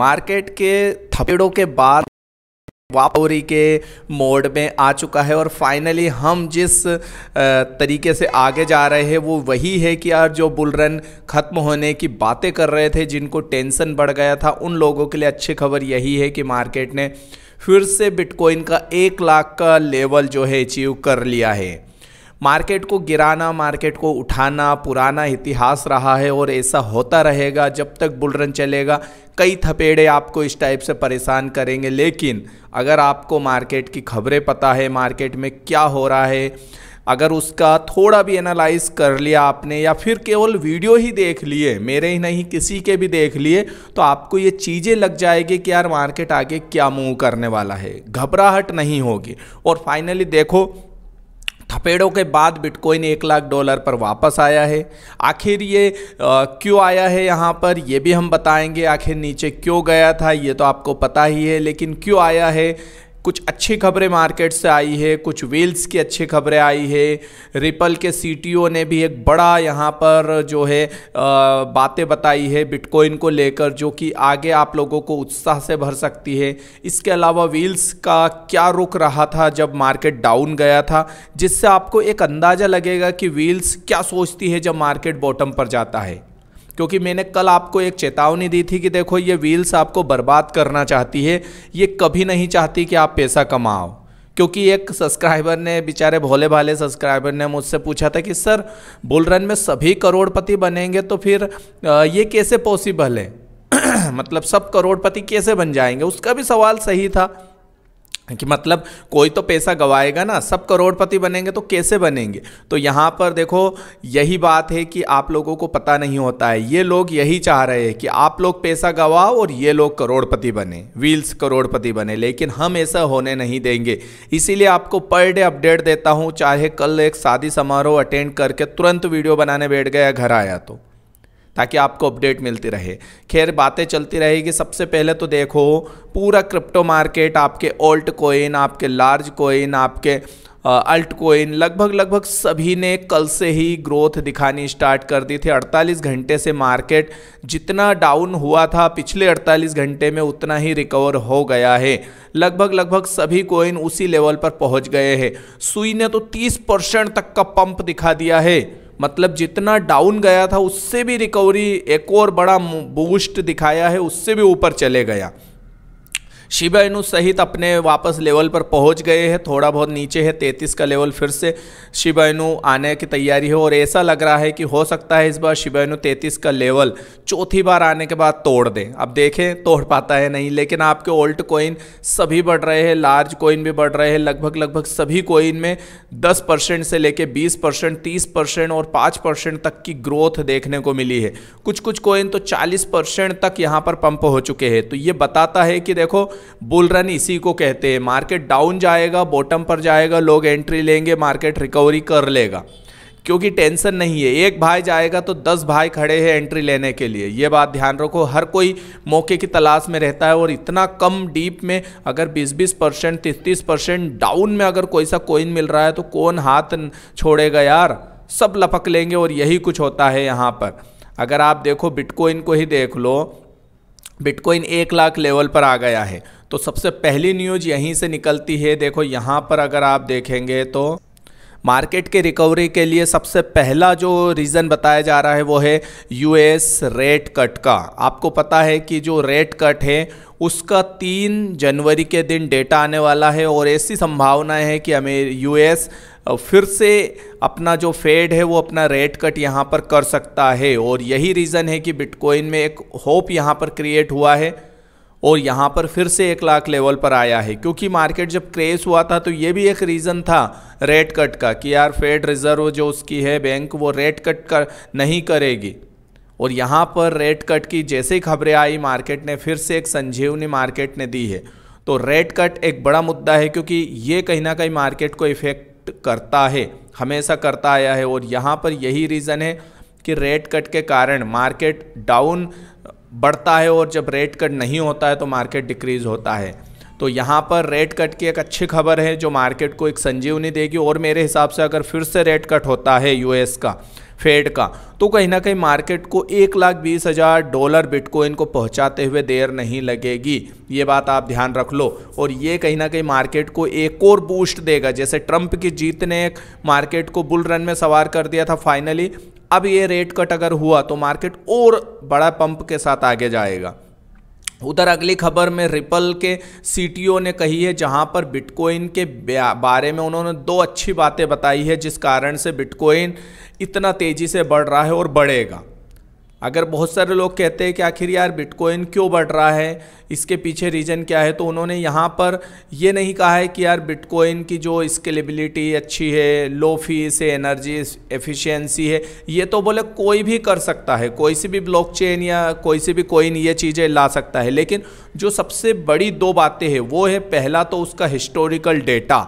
market के थपेड़ों के बाद वापोरी के मोड में आ चुका है और फाइनली हम जिस तरीके से आगे जा रहे हैं वो वही है कि यार जो बुल रन ख़त्म होने की बातें कर रहे थे जिनको टेंशन बढ़ गया था उन लोगों के लिए अच्छी खबर यही है कि मार्केट ने फिर से बिटकॉइन का एक लाख का लेवल जो है अचीव कर लिया है मार्केट को गिराना मार्केट को उठाना पुराना इतिहास रहा है और ऐसा होता रहेगा जब तक बुलरन चलेगा कई थपेड़े आपको इस टाइप से परेशान करेंगे लेकिन अगर आपको मार्केट की खबरें पता है मार्केट में क्या हो रहा है अगर उसका थोड़ा भी एनालाइज कर लिया आपने या फिर केवल वीडियो ही देख लिए मेरे ही नहीं किसी के भी देख लिए तो आपको ये चीज़ें लग जाएगी कि यार मार्केट आगे क्या मूव करने वाला है घबराहट नहीं होगी और फाइनली देखो थपेड़ों के बाद बिटकॉइन एक लाख डॉलर पर वापस आया है आखिर ये आ, क्यों आया है यहाँ पर ये भी हम बताएंगे आखिर नीचे क्यों गया था ये तो आपको पता ही है लेकिन क्यों आया है कुछ अच्छी खबरें मार्केट से आई है कुछ व्हील्स की अच्छी खबरें आई है रिपल के सी ने भी एक बड़ा यहाँ पर जो है बातें बताई है बिटकॉइन को लेकर जो कि आगे आप लोगों को उत्साह से भर सकती है इसके अलावा व्हील्स का क्या रुक रहा था जब मार्केट डाउन गया था जिससे आपको एक अंदाज़ा लगेगा कि व्हील्स क्या सोचती है जब मार्केट बॉटम पर जाता है क्योंकि मैंने कल आपको एक चेतावनी दी थी कि देखो ये व्हील्स आपको बर्बाद करना चाहती है ये कभी नहीं चाहती कि आप पैसा कमाओ क्योंकि एक सब्सक्राइबर ने बेचारे भोले भाले सब्सक्राइबर ने मुझसे पूछा था कि सर बुल रन में सभी करोड़पति बनेंगे तो फिर ये कैसे पॉसिबल है मतलब सब करोड़पति कैसे बन जाएंगे उसका भी सवाल सही था कि मतलब कोई तो पैसा गवाएगा ना सब करोड़पति बनेंगे तो कैसे बनेंगे तो यहाँ पर देखो यही बात है कि आप लोगों को पता नहीं होता है ये लोग यही चाह रहे हैं कि आप लोग पैसा गवाओ और ये लोग करोड़पति बने व्हील्स करोड़पति बने लेकिन हम ऐसा होने नहीं देंगे इसीलिए आपको पर डे अपडेट देता हूँ चाहे कल एक शादी समारोह अटेंड करके तुरंत वीडियो बनाने बैठ गया घर आया तो ताकि आपको अपडेट मिलती रहे खैर बातें चलती रहेगी सबसे पहले तो देखो पूरा क्रिप्टो मार्केट आपके ओल्ट कोइन आपके लार्ज कोइन आपके अल्ट कोइन लगभग लगभग सभी ने कल से ही ग्रोथ दिखानी स्टार्ट कर दी थी 48 घंटे से मार्केट जितना डाउन हुआ था पिछले 48 घंटे में उतना ही रिकवर हो गया है लगभग लगभग सभी कोइन उसी लेवल पर पहुंच गए हैं सुई ने तो 30 परसेंट तक का पंप दिखा दिया है मतलब जितना डाउन गया था उससे भी रिकवरी एक और बड़ा बूस्ट दिखाया है उससे भी ऊपर चले गया शिबा इनु सहित अपने वापस लेवल पर पहुंच गए हैं थोड़ा बहुत नीचे है तैतीस का लेवल फिर से शिबा इनु आने की तैयारी है और ऐसा लग रहा है कि हो सकता है इस बार शिबा इनु का लेवल चौथी बार आने के बाद तोड़ दें अब देखें तोड़ पाता है नहीं लेकिन आपके ओल्ट कोइन सभी बढ़ रहे हैं लार्ज कॉइन भी बढ़ रहे हैं लगभग लगभग सभी कोइन में दस परसेंट से लेकर बीस परसेंट तीस परसेंट और पाँच परसेंट तक की ग्रोथ देखने को मिली है कुछ कुछ कॉइन तो चालीस परसेंट तक यहाँ पर पंप हो चुके हैं तो ये बताता है कि देखो बुल रन इसी को कहते हैं मार्केट डाउन जाएगा बॉटम पर जाएगा लोग एंट्री लेंगे मार्केट रिकवरी कर लेगा क्योंकि टेंशन नहीं है एक भाई जाएगा तो दस भाई खड़े हैं एंट्री लेने के लिए ये बात ध्यान रखो हर कोई मौके की तलाश में रहता है और इतना कम डीप में अगर 20-20 परसेंट तीस परसेंट डाउन में अगर कोई सा कोइन मिल रहा है तो कौन हाथ छोड़ेगा यार सब लपक लेंगे और यही कुछ होता है यहाँ पर अगर आप देखो बिटकॉइन को ही देख लो बिटकॉइन एक लाख लेवल पर आ गया है तो सबसे पहली न्यूज यहीं से निकलती है देखो यहाँ पर अगर आप देखेंगे तो मार्केट के रिकवरी के लिए सबसे पहला जो रीज़न बताया जा रहा है वो है यूएस रेट कट का आपको पता है कि जो रेट कट है उसका तीन जनवरी के दिन डेटा आने वाला है और ऐसी संभावना है कि हमें यूएस फिर से अपना जो फेड है वो अपना रेट कट यहाँ पर कर सकता है और यही रीज़न है कि बिटकॉइन में एक होप यहाँ पर क्रिएट हुआ है और यहाँ पर फिर से एक लाख लेवल पर आया है क्योंकि मार्केट जब क्रेस हुआ था तो ये भी एक रीज़न था रेट कट का कि यार फेड रिज़र्व जो उसकी है बैंक वो रेट कट कर नहीं करेगी और यहाँ पर रेट कट की जैसे ही खबरें आई मार्केट ने फिर से एक संजीवनी मार्केट ने दी है तो रेट कट एक बड़ा मुद्दा है क्योंकि ये कहीं ना कहीं मार्केट को इफ़ेक्ट करता है हमेशा करता आया है और यहाँ पर यही रीज़न है कि रेट कट के कारण मार्केट डाउन बढ़ता है और जब रेट कट नहीं होता है तो मार्केट डिक्रीज़ होता है तो यहाँ पर रेट कट की एक अच्छी खबर है जो मार्केट को एक संजीवनी देगी और मेरे हिसाब से अगर फिर से रेट कट होता है यूएस का फेड का तो कहीं ना कहीं मार्केट को एक लाख बीस हज़ार डॉलर बिटकॉइन को पहुंचाते हुए देर नहीं लगेगी ये बात आप ध्यान रख लो और ये कहीं ना कहीं मार्केट को एक और बूस्ट देगा जैसे ट्रंप की जीत ने एक मार्केट को बुल रन में सवार कर दिया था फाइनली अब ये रेट कट अगर हुआ तो मार्केट और बड़ा पंप के साथ आगे जाएगा उधर अगली खबर में रिपल के सी ने कही है जहां पर बिटकॉइन के बारे में उन्होंने दो अच्छी बातें बताई है जिस कारण से बिटकॉइन इतना तेज़ी से बढ़ रहा है और बढ़ेगा अगर बहुत सारे लोग कहते हैं कि आखिर यार बिटकॉइन क्यों बढ़ रहा है इसके पीछे रीज़न क्या है तो उन्होंने यहाँ पर ये नहीं कहा है कि यार बिटकॉइन की जो स्केलेबिलिटी अच्छी है लो फीस है एनर्जी एफिशिएंसी है ये तो बोले कोई भी कर सकता है कोई सी भी ब्लॉकचेन या कोई सी भी कोइन ये चीज़ें ला सकता है लेकिन जो सबसे बड़ी दो बातें हैं वो है पहला तो उसका हिस्टोरिकल डेटा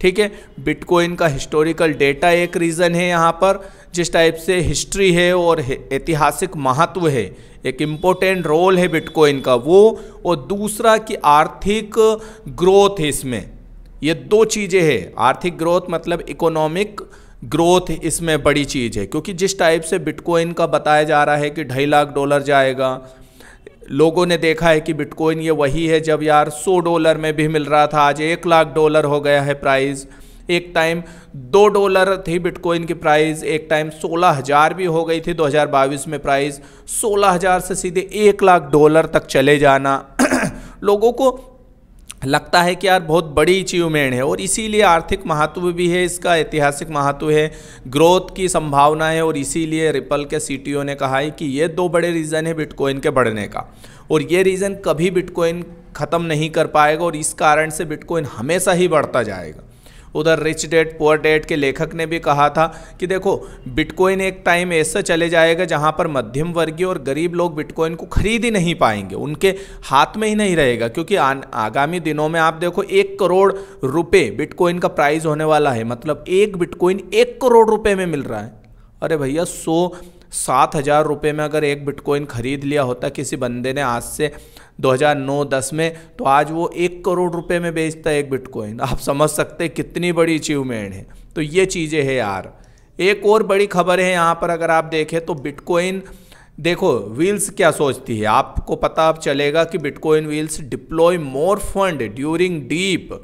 ठीक है बिटकॉइन का हिस्टोरिकल डेटा एक रीज़न है यहाँ पर जिस टाइप से हिस्ट्री है और ऐतिहासिक महत्व है एक इम्पोर्टेंट रोल है बिटकॉइन का वो और दूसरा कि आर्थिक ग्रोथ है इसमें ये दो चीज़ें हैं आर्थिक ग्रोथ मतलब इकोनॉमिक ग्रोथ इसमें बड़ी चीज़ है क्योंकि जिस टाइप से बिटकॉइन का बताया जा रहा है कि ढाई लाख डॉलर जाएगा लोगों ने देखा है कि बिटकॉइन ये वही है जब यार 100 डॉलर में भी मिल रहा था आज एक लाख डॉलर हो गया है प्राइस एक टाइम दो डॉलर थी बिटकॉइन की प्राइस एक टाइम सोलह हज़ार भी हो गई थी 2022 में प्राइस सोलह हज़ार से सीधे एक लाख डॉलर तक चले जाना लोगों को लगता है कि यार बहुत बड़ी अचीवमेंट है और इसीलिए आर्थिक महत्व भी है इसका ऐतिहासिक महत्व है ग्रोथ की संभावना है और इसीलिए रिपल के सी ने कहा है कि ये दो बड़े रीज़न है बिटकॉइन के बढ़ने का और ये रीज़न कभी बिटकॉइन ख़त्म नहीं कर पाएगा और इस कारण से बिटकॉइन हमेशा ही बढ़ता जाएगा उधर रिच डेट पुअर डेट के लेखक ने भी कहा था कि देखो बिटकॉइन एक टाइम ऐसा चले जाएगा जहाँ पर मध्यम वर्गीय और गरीब लोग बिटकॉइन को खरीद ही नहीं पाएंगे उनके हाथ में ही नहीं रहेगा क्योंकि आ, आगामी दिनों में आप देखो एक करोड़ रुपये बिटकॉइन का प्राइस होने वाला है मतलब एक बिटकॉइन एक करोड़ रुपये में मिल रहा है अरे भैया सौ सात हज़ार रुपये में अगर एक बिटकॉइन ख़रीद लिया होता किसी बंदे ने आज से 2009-10 में तो आज वो एक करोड़ रुपए में बेचता है एक बिटकॉइन आप समझ सकते हैं कितनी बड़ी अचीवमेंट है तो ये चीज़ें हैं यार एक और बड़ी खबर है यहाँ पर अगर आप देखें तो बिटकॉइन देखो व्हील्स क्या सोचती है आपको पता अब चलेगा कि bitcoin whales deploy more fund during deep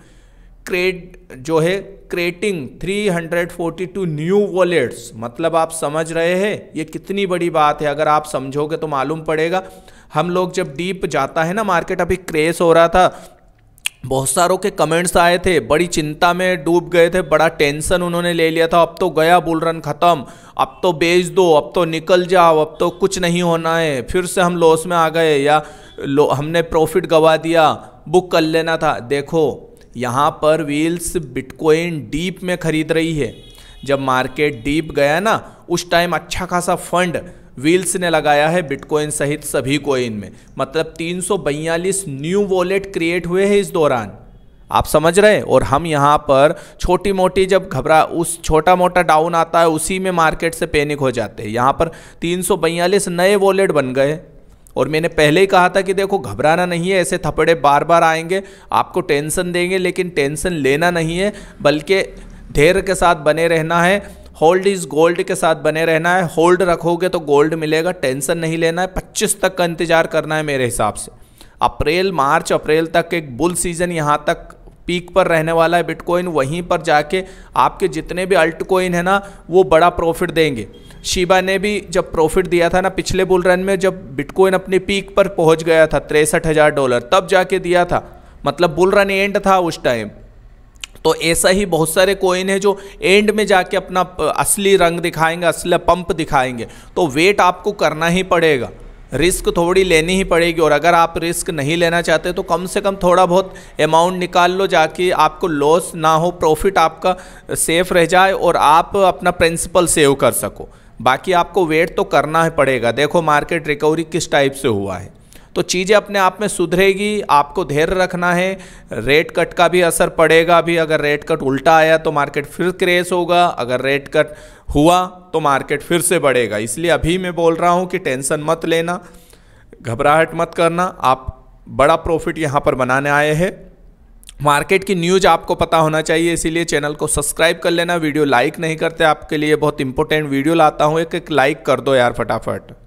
cred जो है क्रेटिंग 342 न्यू वॉलेट्स मतलब आप समझ रहे हैं ये कितनी बड़ी बात है अगर आप समझोगे तो मालूम पड़ेगा हम लोग जब डीप जाता है ना मार्केट अभी क्रेश हो रहा था बहुत सारों के कमेंट्स आए थे बड़ी चिंता में डूब गए थे बड़ा टेंशन उन्होंने ले लिया था अब तो गया बुल रन ख़त्म अब तो बेच दो अब तो निकल जाओ अब तो कुछ नहीं होना है फिर से हम लॉस में आ गए या हमने प्रॉफिट गवा दिया बुक कर लेना था देखो यहाँ पर व्हील्स बिटकॉइन डीप में ख़रीद रही है जब मार्केट डीप गया ना उस टाइम अच्छा खासा फंड व्हील्स ने लगाया है बिटकॉइन सहित सभी कोइन में मतलब तीन न्यू वॉलेट क्रिएट हुए हैं इस दौरान आप समझ रहे हैं और हम यहाँ पर छोटी मोटी जब घबरा उस छोटा मोटा डाउन आता है उसी में मार्केट से पैनिक हो जाते हैं यहाँ पर तीन नए वॉलेट बन गए और मैंने पहले ही कहा था कि देखो घबराना नहीं है ऐसे थपड़े बार बार आएंगे आपको टेंशन देंगे लेकिन टेंशन लेना नहीं है बल्कि धैर्य के साथ बने रहना है होल्ड इज़ गोल्ड के साथ बने रहना है होल्ड रखोगे तो गोल्ड मिलेगा टेंशन नहीं लेना है पच्चीस तक का इंतज़ार करना है मेरे हिसाब से अप्रैल मार्च अप्रैल तक एक बुल सीज़न यहाँ तक पीक पर रहने वाला है बिटकॉइन वहीं पर जाके आपके जितने भी अल्ट कोइन है ना वो बड़ा प्रॉफिट देंगे शिबा ने भी जब प्रॉफिट दिया था ना पिछले बुल रन में जब बिटकॉइन अपने पीक पर पहुंच गया था तिरसठ हज़ार डॉलर तब जाके दिया था मतलब बुल रन एंड था उस टाइम तो ऐसा ही बहुत सारे कोइन है जो एंड में जाके अपना असली रंग दिखाएंगे असली पंप दिखाएंगे तो वेट आपको करना ही पड़ेगा रिस्क थोड़ी लेनी ही पड़ेगी और अगर आप रिस्क नहीं लेना चाहते तो कम से कम थोड़ा बहुत अमाउंट निकाल लो जाके आपको लॉस ना हो प्रॉफिट आपका सेफ रह जाए और आप अपना प्रिंसिपल सेव कर सको बाकी आपको वेट तो करना ही पड़ेगा देखो मार्केट रिकवरी किस टाइप से हुआ है तो चीज़ें अपने आप में सुधरेगी आपको धैर्य रखना है रेट कट का भी असर पड़ेगा अभी अगर रेट कट उल्टा आया तो मार्केट फिर क्रेस होगा अगर रेट कट हुआ तो मार्केट फिर से बढ़ेगा इसलिए अभी मैं बोल रहा हूँ कि टेंशन मत लेना घबराहट मत करना आप बड़ा प्रॉफिट यहाँ पर बनाने आए हैं मार्केट की न्यूज आपको पता होना चाहिए इसीलिए चैनल को सब्सक्राइब कर लेना वीडियो लाइक नहीं करते आपके लिए बहुत इंपॉर्टेंट वीडियो लाता हूँ एक एक लाइक कर दो यार फटाफट